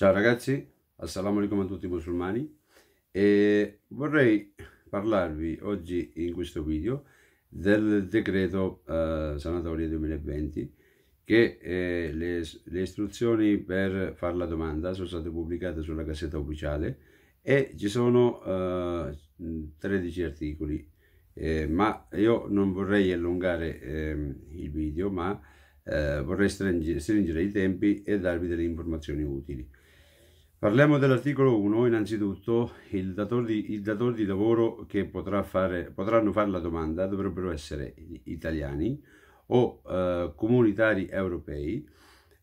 Ciao ragazzi, assalamu alaikum a tutti i musulmani e vorrei parlarvi oggi in questo video del decreto eh, sanatoria 2020 che eh, le, le, istruzioni per fare la domanda sono state pubblicate sulla cassetta ufficiale e ci sono eh, 13 articoli eh, ma io non vorrei allungare ehm, il video ma eh, vorrei stringere, stringere i tempi e darvi delle informazioni utili Parliamo dell'articolo 1, innanzitutto il datore, di, il datore di, lavoro che potrà fare, potranno fare la domanda dovrebbero essere italiani o eh, comunitari europei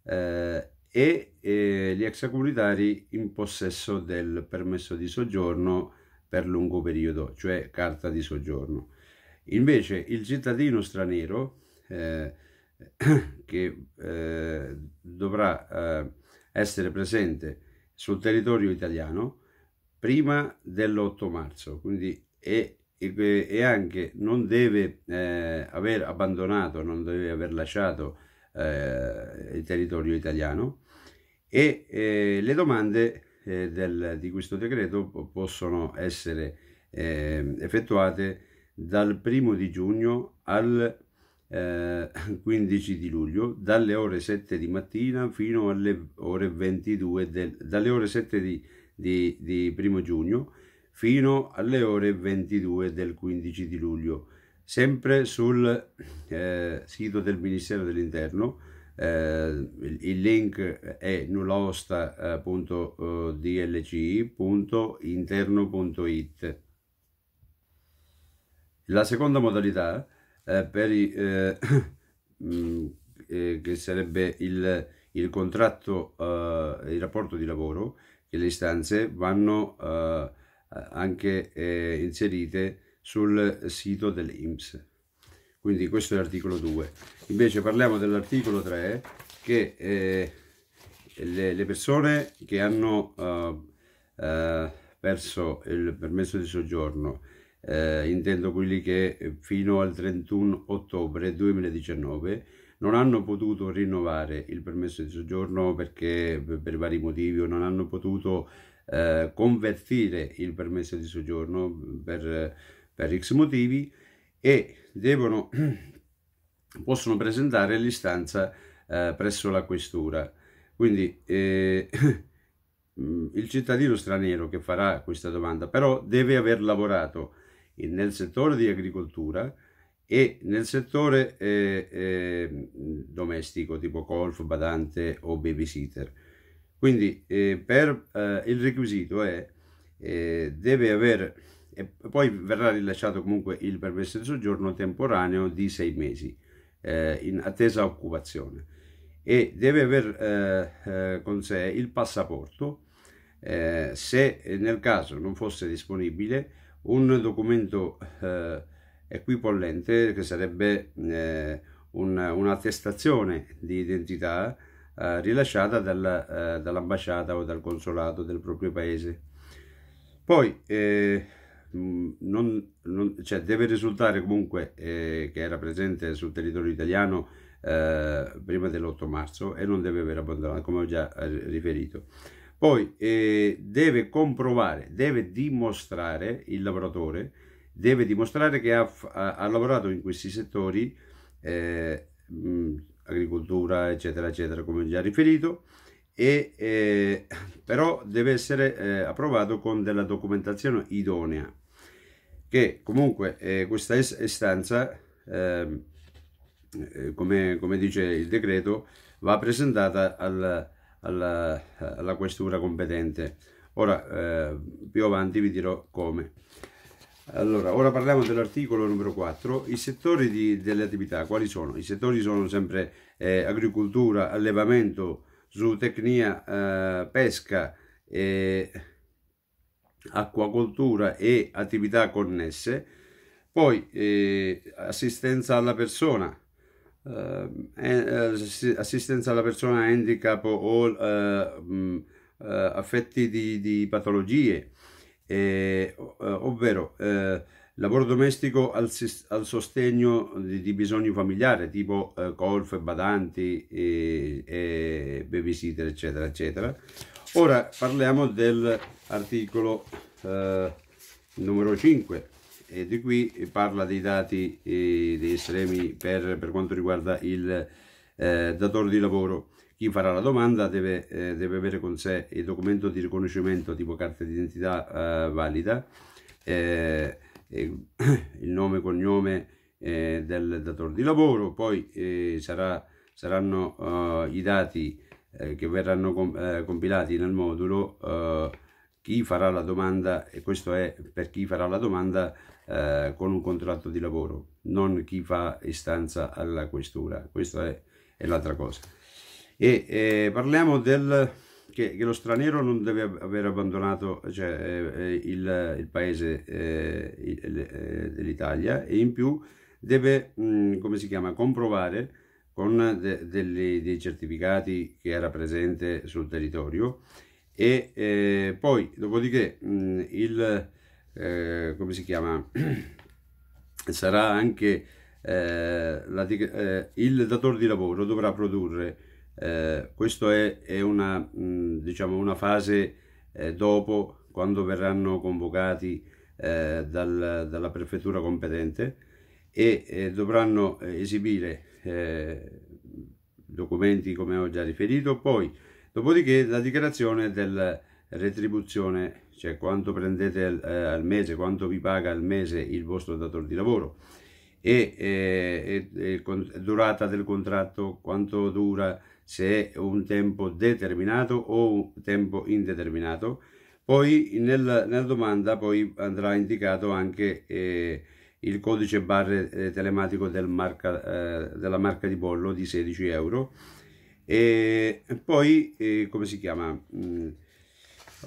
eh, e eh, gli extracomunitari in possesso del permesso di soggiorno per lungo periodo, cioè carta di soggiorno. Invece il cittadino straniero eh, che eh, dovrà eh, essere presente sul territorio italiano prima dell'8 marzo, quindi e, e anche non deve eh, aver abbandonato, non deve aver lasciato eh, il territorio italiano e eh, le domande eh, del, di questo decreto possono essere eh, effettuate dal primo di giugno al 15 eh, di luglio dalle ore 7 di mattina fino alle ore 22 del, dalle ore 7 di, di, di primo giugno fino alle ore 22 del 15 di luglio sempre sul eh, sito del Ministero dell'Interno eh, il, il link è nullaosta.dlci.interno.it eh, la seconda modalità eh, per i, eh, mm, eh, che sarebbe il, il contratto, eh, il rapporto di lavoro, che le istanze vanno anche inserite sul sito dell'IMSS. Quindi questo è l'articolo 2. Invece parliamo dell'articolo 3 che le, le, persone che hanno perso il permesso di soggiorno eh, intendo quelli che eh, fino al 31 ottobre 2019 non hanno potuto rinnovare il permesso di soggiorno perché per vari motivi o non hanno potuto eh, convertire il permesso di soggiorno per, per X motivi e devono, possono presentare l'istanza eh, presso la questura. Quindi eh, il cittadino straniero che farà questa domanda però deve aver lavorato nel settore di agricoltura e nel settore eh, eh, domestico tipo golf, badante o babysitter. Quindi eh, per, eh, il requisito è eh, deve avere, e poi verrà rilasciato comunque il permesso di soggiorno temporaneo di sei mesi eh, in attesa occupazione e deve aver con sé il passaporto se nel caso non fosse disponibile un documento eh, equipollente che sarebbe eh, un'attestazione di identità eh, rilasciata dal, eh, dall'ambasciata o dal consolato del proprio paese. Poi eh, mm, non, non, cioè deve risultare comunque eh, che era presente sul territorio italiano prima dell'8 marzo e non deve aver abbandonato, come ho già riferito. Poi eh, deve comprovare, deve dimostrare il lavoratore, deve dimostrare che ha, ha, ha lavorato in questi settori, eh, mh, mm, agricoltura, eccetera, eccetera, come già riferito, e, eh, però deve essere eh, approvato con della documentazione idonea, che comunque eh, questa istanza, ehm, eh, come, come dice il decreto, va presentata al alla, alla questura competente. Ora, eh, più avanti vi dirò come. Allora, ora parliamo dell'articolo numero 4. I settori di, delle attività, quali sono? I settori sono sempre eh, agricoltura, allevamento, zootecnia, eh, pesca, eh, acquacoltura e attività connesse. Poi eh, assistenza alla persona, eh, eh, assistenza alla persona handicap o eh, mm, affetti di, di patologie, eh, ovvero eh, lavoro domestico al, al sostegno di, di, bisogni familiari tipo eh, golf, badanti, e, e babysitter, eccetera, eccetera. Ora parliamo dell'articolo eh, numero 5 e di qui eh, parla dei dati eh, degli estremi per, per, quanto riguarda il eh, datore di lavoro. Chi farà la domanda deve, eh, deve, avere con sé il documento di riconoscimento tipo carta d'identità eh, valida, eh, il nome e cognome del datore di lavoro, poi sarà, saranno i dati che verranno com compilati nel modulo chi farà la domanda, e questo è per chi farà la domanda, eh, con un contratto di lavoro, non chi fa istanza alla questura, questa è, è l'altra cosa. E eh, parliamo del che, che, lo straniero non deve aver abbandonato cioè, eh, eh il, il, paese eh, eh, dell'Italia e in più deve, mh, mm, come si chiama, comprovare con de, delle, dei certificati che era presente sul territorio e eh, poi dopodiché mh, mm, il, eh, come si chiama, sarà anche eh, la, eh, il datore di lavoro dovrà produrre, eh, questa è, è, una, mh, diciamo una fase eh, dopo quando verranno convocati dal, dalla prefettura competente e dovranno esibire documenti come ho già riferito, poi dopodiché la dichiarazione del, retribuzione, cioè quanto prendete al, eh, al mese, quanto vi paga al mese il vostro datore di lavoro e, eh, e, e con, durata del contratto, quanto dura se è un tempo determinato o un tempo indeterminato. Poi nel, nella domanda poi andrà indicato anche eh, il codice barre eh, telematico del marca, eh, della marca di bollo di 16 euro e poi eh, come si chiama? Mm,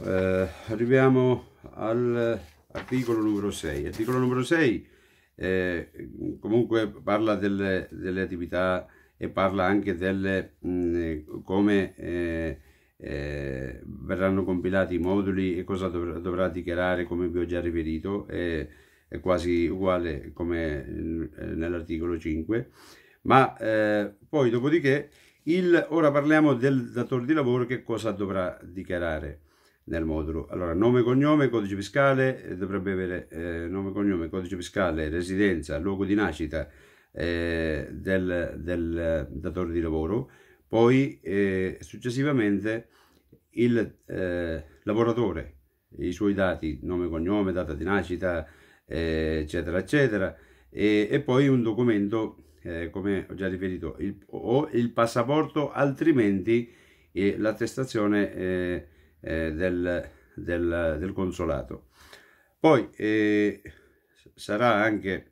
eh, arriviamo all'articolo numero 6 L'articolo numero 6 eh, comunque parla delle, delle, attività e parla anche delle mh, mm, come eh, eh, verranno compilati i moduli e cosa dovrà, dovrà dichiarare come vi ho già riferito è, è quasi uguale come eh, nell'articolo 5 ma eh, poi dopodiché il, ora parliamo del datore di lavoro che cosa dovrà dichiarare nel modulo. Allora, nome, cognome, codice fiscale, eh, dovrebbe avere eh, nome, cognome, codice fiscale, residenza, luogo di nascita eh, del, del, datore di lavoro, poi eh, successivamente il eh, lavoratore, i suoi dati, nome, cognome, data di nascita, eh, eccetera, eccetera, e, e, poi un documento, come ho già riferito, il, o il passaporto, altrimenti l'attestazione eh, del, del, del, consolato. Poi eh, sarà anche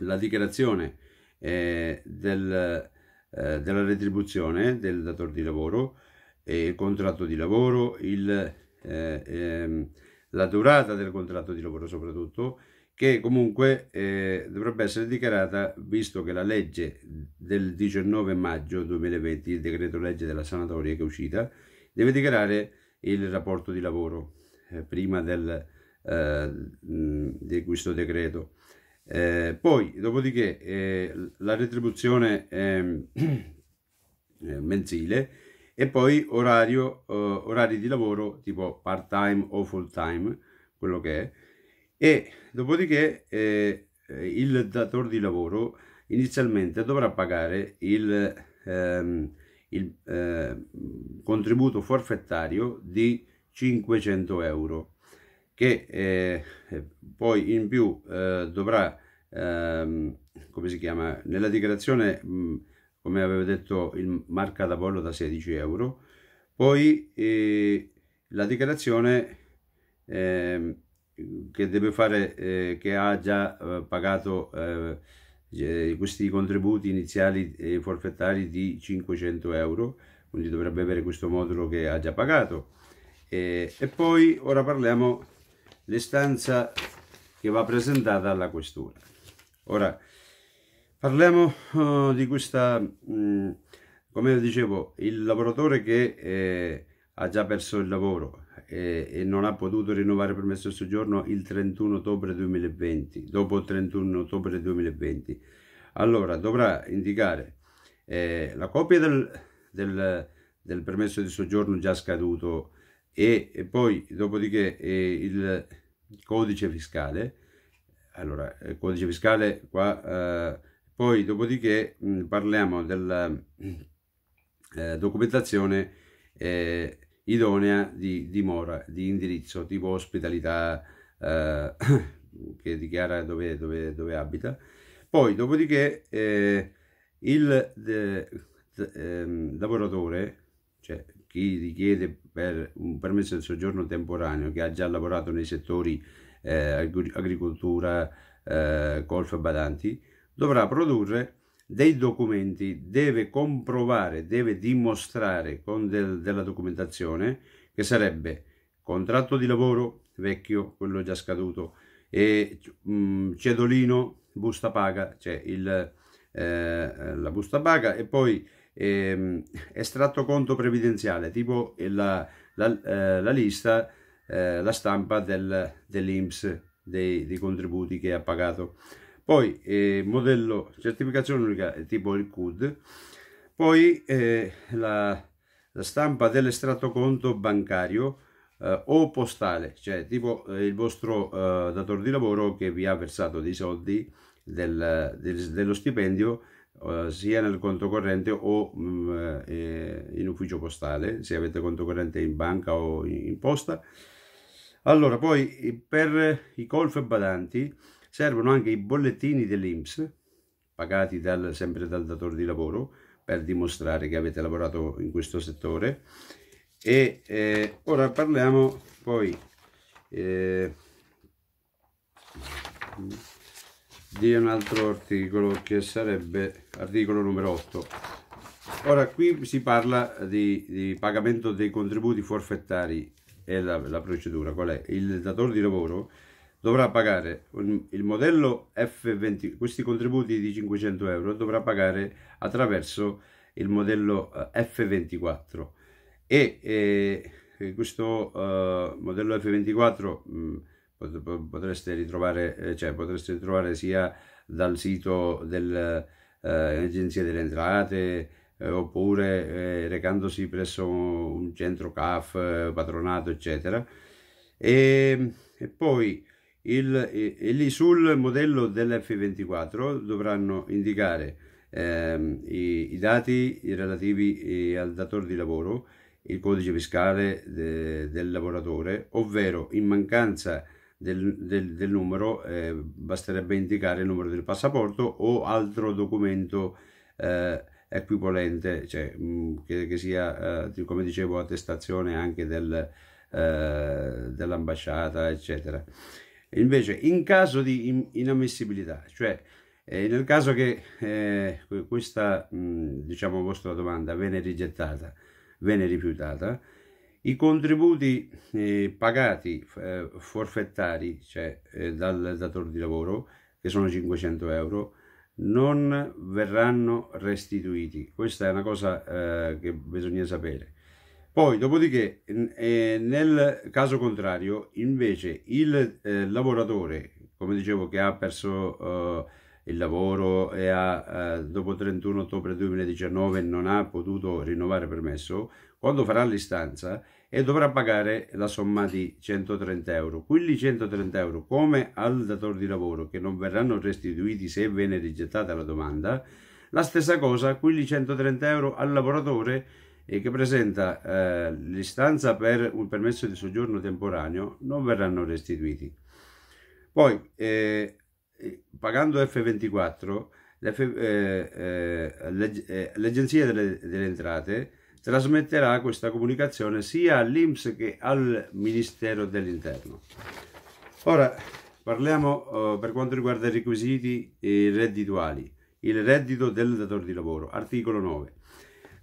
la dichiarazione eh, del, eh, della retribuzione del datore di lavoro, il contratto di lavoro, il, eh, ehm, la durata del contratto di lavoro soprattutto, che comunque eh, dovrebbe essere dichiarata visto che la legge del 19 maggio 2020, il decreto legge della sanatoria che è uscita, deve dichiarare il rapporto di lavoro eh, prima del, eh, mm, di questo decreto. Eh, poi, dopodiché, eh, la retribuzione ehm, eh, mensile e poi orario, eh, orari di lavoro tipo part-time o full-time, quello che è. E dopodiché il datore di lavoro inizialmente dovrà pagare il, ehm, il eh, contributo forfettario di 500 euro che eh, poi in più eh, dovrà ehm, come si chiama nella dichiarazione mh, mm, come avevo detto il marca da bollo da 16 euro poi eh, la dichiarazione ehm, che deve fare eh, che ha già eh, pagato eh, questi contributi iniziali e forfettari di 500 euro, quindi dovrebbe avere questo modulo che ha già pagato. E, e poi ora parliamo dell'istanza che va presentata alla questura. Ora parliamo oh, di questa, mh, mm, come dicevo, il lavoratore che eh, ha già perso il lavoro eh, e non ha potuto rinnovare permesso di soggiorno il 31 ottobre 2020, dopo il 31 ottobre 2020. Allora dovrà indicare eh, la copia del, del, del, permesso di soggiorno già scaduto e, e poi dopodiché eh, il codice fiscale. Allora, il eh, codice fiscale qua, eh, poi dopodiché mh, mm, parliamo della eh, documentazione eh, idonea di dimora, di indirizzo, tipo ospitalità eh, che dichiara dove, dove, dove, abita. Poi, dopodiché, eh, il de, de, ehm, lavoratore, cioè chi richiede per un permesso di soggiorno temporaneo, che ha già lavorato nei settori eh, agricoltura, eh, golf e badanti, dovrà produrre dei documenti deve comprovare, deve dimostrare con del, della documentazione che sarebbe contratto di lavoro vecchio, quello già scaduto, e mh, mm, cedolino, busta paga, cioè il, eh, la busta paga e poi eh, estratto conto previdenziale, tipo la, la, eh, la lista, eh, la stampa del, dell'Inps dei, dei contributi che ha pagato. Poi eh, modello certificazione unica tipo il CUD, poi eh, la, la, stampa dell'estratto conto bancario eh, o postale, cioè tipo eh, il vostro eh, datore di lavoro che vi ha versato dei soldi del, del, dello stipendio eh, sia nel conto corrente o mh, mm, in ufficio postale, se avete conto corrente in banca o in, in posta. Allora, poi per i colf badanti servono anche i bollettini dell'INPS, pagati dal, sempre dal datore di lavoro, per dimostrare che avete lavorato in questo settore. E eh, ora parliamo poi eh, di un altro articolo che sarebbe articolo numero 8. Ora qui si parla di, di pagamento dei contributi forfettari e la, la procedura qual è? Il datore di lavoro dovrà pagare il modello F20, questi contributi di 500 euro dovrà pagare attraverso il modello eh, F24 e eh, questo eh, modello F24 mh, mm, potreste ritrovare, eh, cioè, potreste ritrovare sia dal sito dell'Agenzia eh, delle Entrate oppure recandosi presso un centro CAF, patronato eccetera e, e poi il, e lì sul modello dell'F24 dovranno indicare ehm, i, i, dati relativi eh, al datore di lavoro, il codice fiscale de, del lavoratore, ovvero in mancanza del, del, del numero eh, basterebbe indicare il numero del passaporto o altro documento eh, equivalente, cioè, mh, mm, che, che, sia, eh, come dicevo, attestazione anche del, eh, dell'ambasciata, eccetera. Invece in caso di inammissibilità, cioè eh, nel caso che eh, questa mh, diciamo vostra domanda venne rigettata, venne rifiutata, i contributi eh, pagati eh, forfettari, cioè eh, dal datore di lavoro, che sono 500 euro, non verranno restituiti. Questa è una cosa eh, che bisogna sapere poi, dopodiché, eh, nel caso contrario, invece, il eh, lavoratore, come dicevo, che ha perso eh, il lavoro e ha, eh, dopo 31 ottobre 2019 non ha potuto rinnovare permesso, quando farà l'istanza e dovrà pagare la somma di 130 euro. Quelli 130 euro, come al datore di lavoro, che non verranno restituiti se viene rigettata la domanda, la stessa cosa, quelli 130 euro al lavoratore e che presenta eh, l'istanza per un permesso di soggiorno temporaneo non verranno restituiti. Poi, eh, eh pagando F24, eh, eh, l'Agenzia delle, delle Entrate trasmetterà questa comunicazione sia all'Inps che al Ministero dell'Interno. Ora parliamo eh, per quanto riguarda i requisiti reddituali, il reddito del datore di lavoro, articolo 9.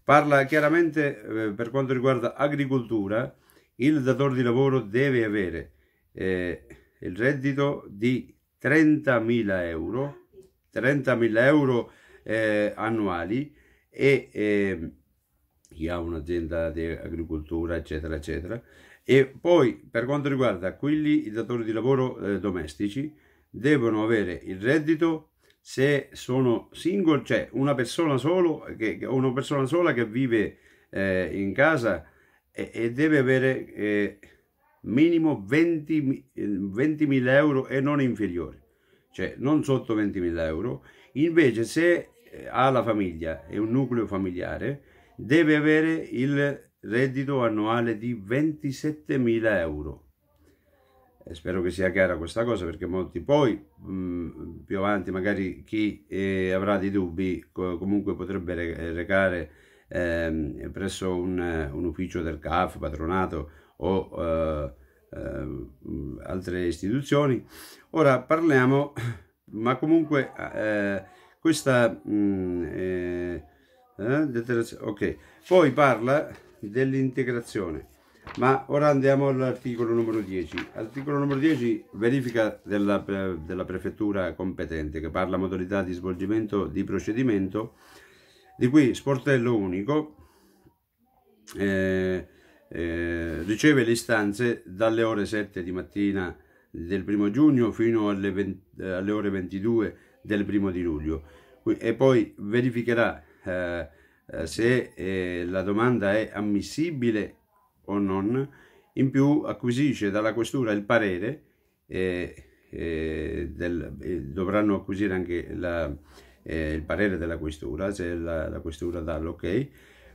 Parla chiaramente eh, per quanto riguarda agricoltura, il datore di lavoro deve avere eh, il reddito di 30.000 euro, 30.000 euro eh, annuali e eh, chi ha un'azienda di agricoltura eccetera eccetera e poi per quanto riguarda quelli i datori di lavoro eh, domestici devono avere il reddito se sono single, cioè una persona, solo, che, una persona sola che vive eh, in casa e, e deve avere eh, minimo 20.000 20 euro e non inferiore, cioè non sotto 20.000 euro. Invece se eh, ha la famiglia e un nucleo familiare, deve avere il reddito annuale di 27.000 euro eh, spero che sia chiara questa cosa perché molti poi mh, più avanti magari chi eh, avrà dei dubbi co comunque potrebbe re eh, recare eh, presso un, un, ufficio del CAF, patronato o eh, eh, altre istituzioni. Ora parliamo, ma comunque questa... Mh, ok, poi parla dell'integrazione. Ma ora andiamo all'articolo numero 10. Articolo numero 10, verifica della, della prefettura competente che parla modalità di svolgimento di procedimento, di cui sportello unico eh, eh, riceve le istanze dalle ore 7 di mattina del primo giugno fino alle, 20, eh, alle ore 22 del primo di luglio e poi verificherà eh, eh se eh, la domanda è ammissibile o non, in più acquisisce dalla questura il parere, eh, eh, del, eh, dovranno acquisire anche la, eh, il parere della questura, se la, la questura dà l'ok,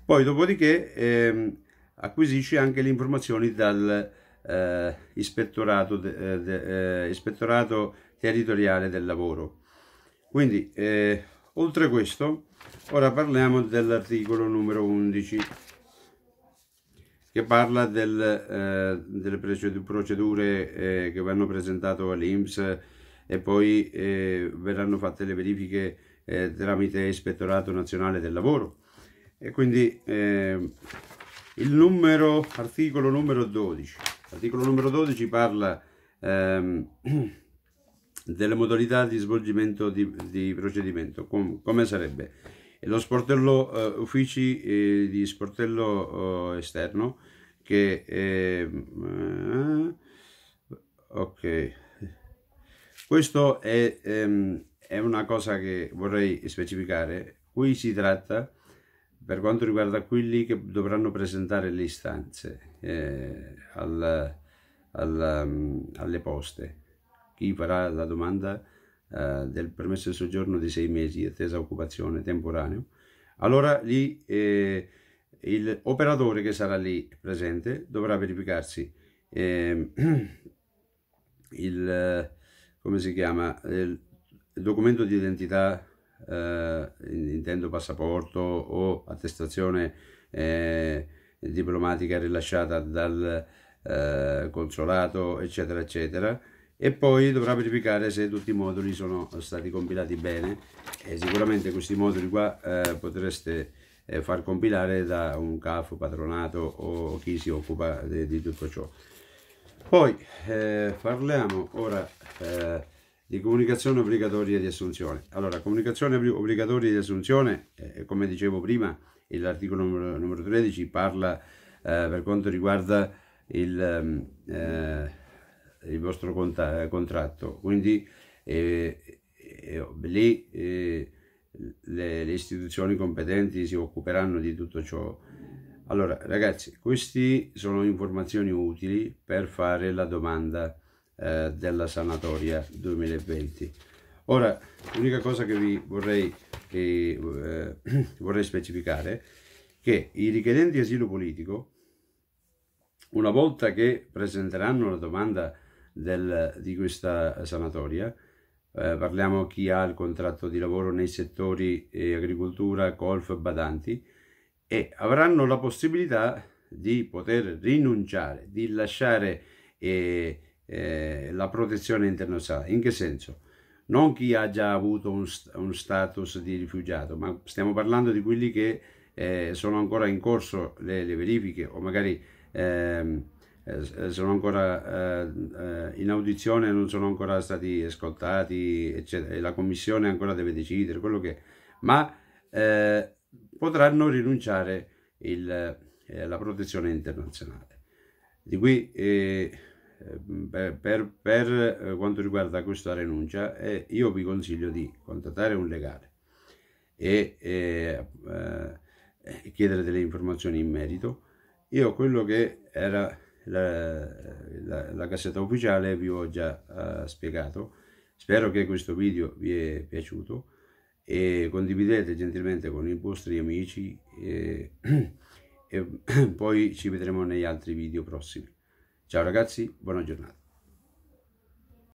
poi dopodiché ehm, acquisisce anche le informazioni dall'ispettorato eh, de, eh, de, territoriale del lavoro. Quindi, oltre questo, ora parliamo dell'articolo numero 11 che parla del, eh, delle procedure eh, che vanno presentate all'INPS e poi eh, verranno fatte le verifiche eh, tramite Ispettorato Nazionale del Lavoro. E quindi eh, il numero, articolo numero 12. L'articolo numero 12 parla ehm, delle modalità di svolgimento di, di procedimento. Com come sarebbe? e lo sportello eh, uffici eh, di sportello eh, esterno che è, ehm, ok questo è, ehm, è una cosa che vorrei specificare qui si tratta per quanto riguarda quelli che dovranno presentare le istanze eh, al, al, ehm, alle poste chi farà la domanda eh, del permesso di soggiorno di sei mesi, attesa occupazione temporaneo, allora lì eh, l'operatore che sarà lì presente dovrà verificarsi eh, il, come si chiama, il documento di identità, eh, intendo passaporto o attestazione eh, diplomatica rilasciata dal eh, consolato, eccetera, eccetera, e poi dovrà verificare se tutti i moduli sono stati compilati bene e sicuramente questi moduli qua eh, potreste eh, far compilare da un CAF patronato o chi si occupa di, di tutto ciò poi eh, parliamo ora eh, di comunicazione obbligatoria di assunzione allora comunicazione obbligatoria di assunzione eh, come dicevo prima l'articolo numero, numero, 13 parla eh, per quanto riguarda il ehm, il vostro conta, eh, contratto, quindi eh, eh, eh, lì eh, le, le, istituzioni competenti si occuperanno di tutto ciò. Allora ragazzi, queste sono informazioni utili per fare la domanda eh, della sanatoria 2020. Ora, l'unica cosa che vi vorrei, che, vorrei specificare è che i richiedenti asilo politico una volta che presenteranno la domanda del, di questa sanatoria. Eh, parliamo chi ha il contratto di lavoro nei settori eh, agricoltura, golf, badanti e avranno la possibilità di poter rinunciare, di lasciare eh, eh la protezione internazionale. In che senso? Non chi ha già avuto un, un status di rifugiato, ma stiamo parlando di quelli che eh, sono ancora in corso le, le verifiche o magari ehm, eh, eh, sono ancora eh, in audizione non sono ancora stati ascoltati, eccetera, e la commissione ancora deve decidere quello che... Ma eh, potranno rinunciare alla protezione internazionale. Di qui, eh, per, per, quanto riguarda questa rinuncia, eh, io vi consiglio di contattare un legale e chiedere delle informazioni in merito. Io quello che era la, la, la cassetta ufficiale vi ho già uh, spiegato. Spero che questo video vi è piaciuto e condividete gentilmente con i vostri amici e, e poi ci vedremo negli altri video prossimi. Ciao ragazzi, buona giornata.